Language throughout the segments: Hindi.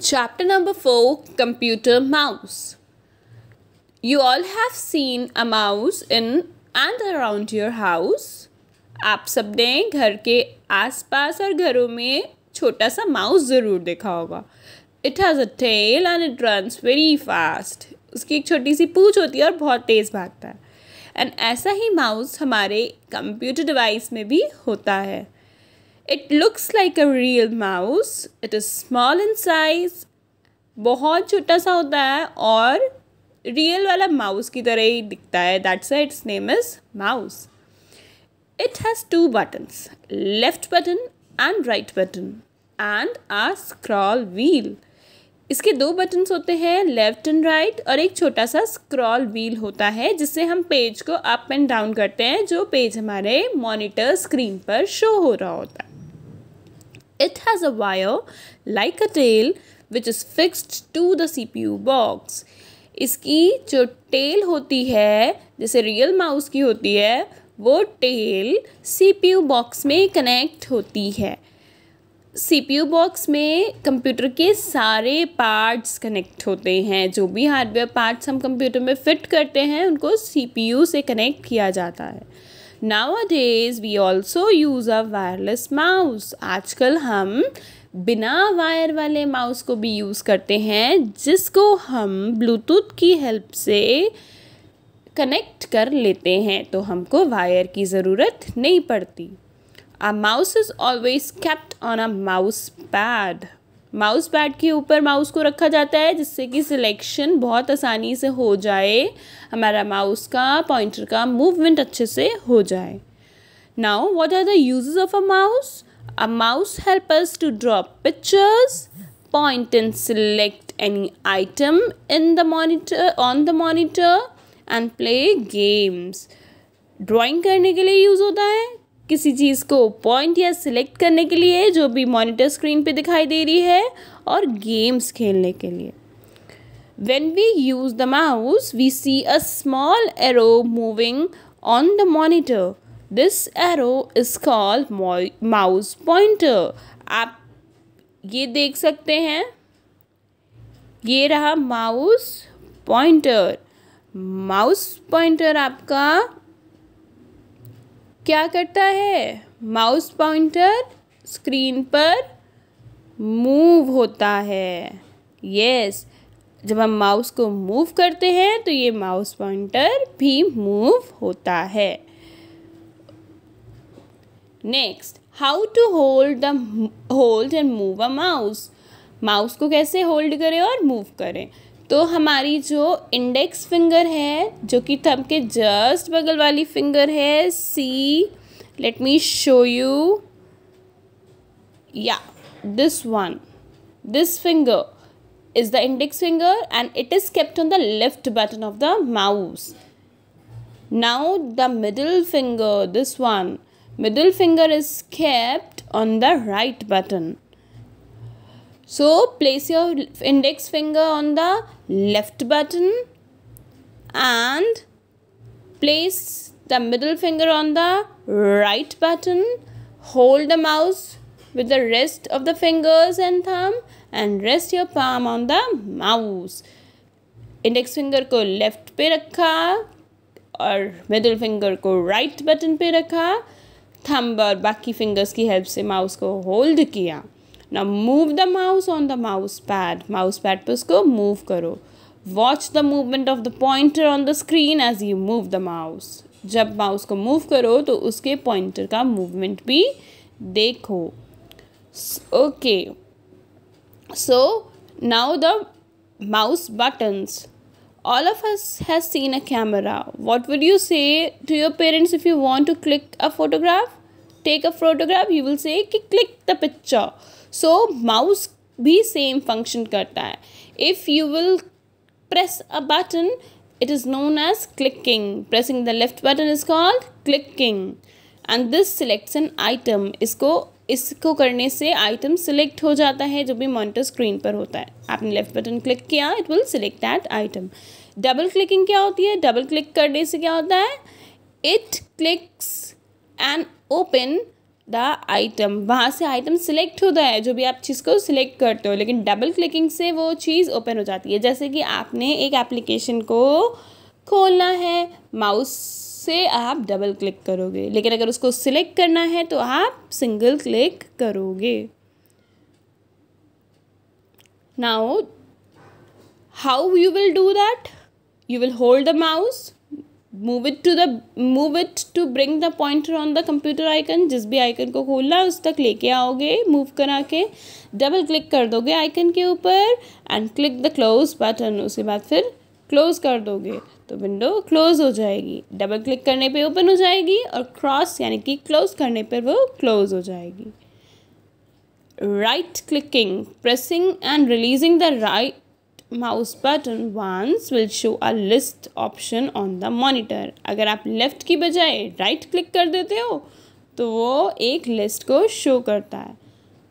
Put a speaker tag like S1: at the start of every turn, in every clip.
S1: Chapter number 4 Computer Mouse. You all have seen a mouse in and around your house. आप सबने घर के आसपास और घरों में छोटा सा माउस ज़रूर देखा होगा it has a tail and it runs very fast उसकी एक छोटी सी पूछ होती है और बहुत तेज़ भागता है एंड ऐसा ही माउस हमारे कंप्यूटर डिवाइस में भी होता है it looks like a real mouse it is small in size बहुत छोटा सा होता है और रियल वाला माउस की तरह ही दिखता है that's its name is mouse it has two buttons left button and right button and a scroll wheel इसके दो बटन्स होते हैं लेफ्ट एंड राइट और एक छोटा सा स्क्रॉल व्हील होता है जिससे हम पेज को अप एंड डाउन करते हैं जो पेज हमारे मॉनिटर स्क्रीन पर शो हो रहा होता है It has a wire like a tail which is fixed to the CPU box. इसकी जो टेल होती है जैसे रियल माउस की होती है वो tail C P U box में कनेक्ट होती है सी पी यू बॉक्स में कंप्यूटर के सारे पार्ट्स कनेक्ट होते हैं जो भी हार्डवेयर पार्ट्स हम कंप्यूटर में फिट करते हैं उनको सी पी यू से कनेक्ट किया जाता है nowadays also use a wireless mouse आज आजकल हम बिना वायर वाले माउस को भी यूज़ करते हैं जिसको हम ब्लूटूथ की हेल्प से कनेक्ट कर लेते हैं तो हमको वायर की ज़रूरत नहीं पड़ती a mouse is always kept on a mouse pad mouse pad के ऊपर माउस को रखा जाता है जिससे कि सिलेक्शन बहुत आसानी से हो जाए हमारा माउस का पॉइंटर का मूवमेंट अच्छे से हो जाए now what are the uses of a mouse a mouse help us to draw pictures point and select any item in the monitor on the monitor and play games drawing करने के लिए यूज़ होता है किसी चीज़ को पॉइंट या सिलेक्ट करने के लिए जो भी मॉनिटर स्क्रीन पे दिखाई दे रही है और गेम्स खेलने के लिए when we use the mouse we see a small arrow moving on the monitor this arrow is called mouse pointer आप ये देख सकते हैं ये रहा माउस पॉइंटर माउस पॉइंटर आपका क्या करता है माउस पॉइंटर स्क्रीन पर मूव होता है यस yes, जब हम माउस को मूव करते हैं तो ये माउस पॉइंटर भी मूव होता है next how to hold the hold and move a mouse mouse को कैसे होल्ड करें और मूव करें तो हमारी जो इंडेक्स फिंगर है जो कि थम के जस्ट बगल वाली फिंगर है see let me show you या this one this finger is the index finger and it is kept on the left button of the mouse now the middle finger this one middle finger is kept on the right button So place your index finger on the left button and place the middle finger on the right button. Hold the mouse with the rest of the fingers and thumb and rest your palm on the mouse. index finger ko left pe rakha और मिडिल फिंगर को राइट right बटन पे रखा थंब और बाकी फिंगर्स की हेल्प से माउस को होल्ड किया now move the mouse on the mouse pad mouse pad पर उसको move करो watch the movement of the pointer on the screen as you move the mouse जब mouse को move करो तो उसके pointer का movement भी देखो Okay. So now the mouse buttons. All of us has seen a camera. What would you say to your parents if you want to click a photograph? Take a photograph you will say कि click the picture so mouse भी सेम फंक्शन करता है if you will press a button it is known as clicking pressing the left button is called clicking and this selection item इसको इसको करने से आइटम सिलेक्ट हो जाता है जो भी मॉनिटर स्क्रीन पर होता है आपने लेफ्ट बटन क्लिक किया it will select that item double clicking क्या होती है डबल क्लिक करने से क्या होता है it clicks and open the item वहाँ से आइटम सिलेक्ट होता है जो भी आप चीज़ को सिलेक्ट करते हो लेकिन डबल क्लिकिंग से वो चीज़ ओपन हो जाती है जैसे कि आपने एक एप्लीकेशन को खोलना है माउस से आप डबल क्लिक करोगे लेकिन अगर उसको सिलेक्ट करना है तो आप सिंगल क्लिक करोगे now how you will do that you will hold the mouse move it to the move it to bring the pointer on the computer icon जिस भी आइकन को खोलना है उस तक लेके आओगे मूव करा के डबल क्लिक कर दोगे आइकन के ऊपर and click the close button उसके बाद फिर क्लोज कर दोगे तो विंडो क्लोज हो जाएगी डबल क्लिक करने पे ओपन हो जाएगी और क्रॉस यानी कि क्लोज करने पर वो क्लोज हो जाएगी right clicking pressing and releasing the right mouse button once will show a list option on the monitor अगर आप लेफ़्ट की बजाय राइट क्लिक कर देते हो तो वो एक लिस्ट को शो करता है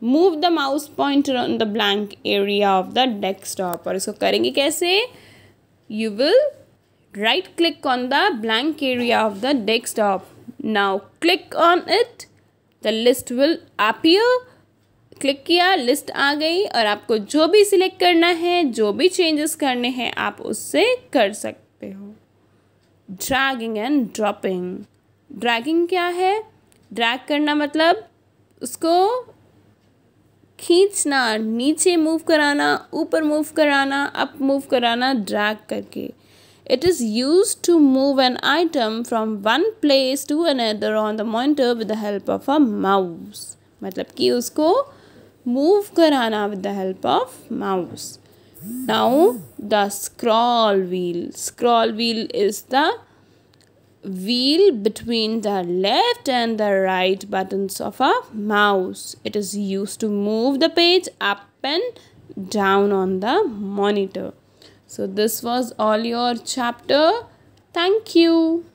S1: move the mouse pointer on the blank area of the desktop और इसको करेंगे कैसे you will right click on the blank area of the desktop now click on it the list will appear click किया लिस्ट आ गई और आपको जो भी सिलेक्ट करना है जो भी चेंजेस करने हैं आप उससे कर सकते हो ड्रैगिंग एंड ड्रॉपिंग ड्रैगिंग क्या है ड्रैग करना मतलब उसको खींचना नीचे मूव कराना ऊपर मूव कराना अप मूव कराना ड्रैग करके it is use to move an item from one place to another on the monitor with the help of a mouse मतलब कि उसको move karana with the help of mouse. Now the scroll wheel. Scroll wheel is the wheel between the left and the right buttons of a mouse. It is used to move the page up and down on the monitor. So this was all your chapter. Thank you.